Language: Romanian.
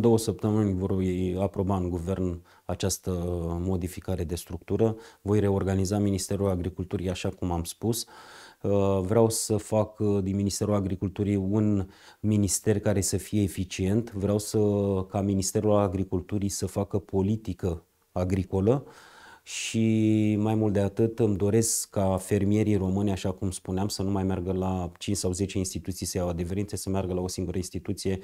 în două săptămâni vor aproba în guvern această modificare de structură. Voi reorganiza Ministerul Agriculturii așa cum am spus. Uh, vreau să fac uh, din Ministerul Agriculturii un minister care să fie eficient. Vreau să, ca Ministerul Agriculturii să facă politică agricolă și mai mult de atât îmi doresc ca fermierii români, așa cum spuneam, să nu mai meargă la 5 sau 10 instituții să iau adeverințe, să meargă la o singură instituție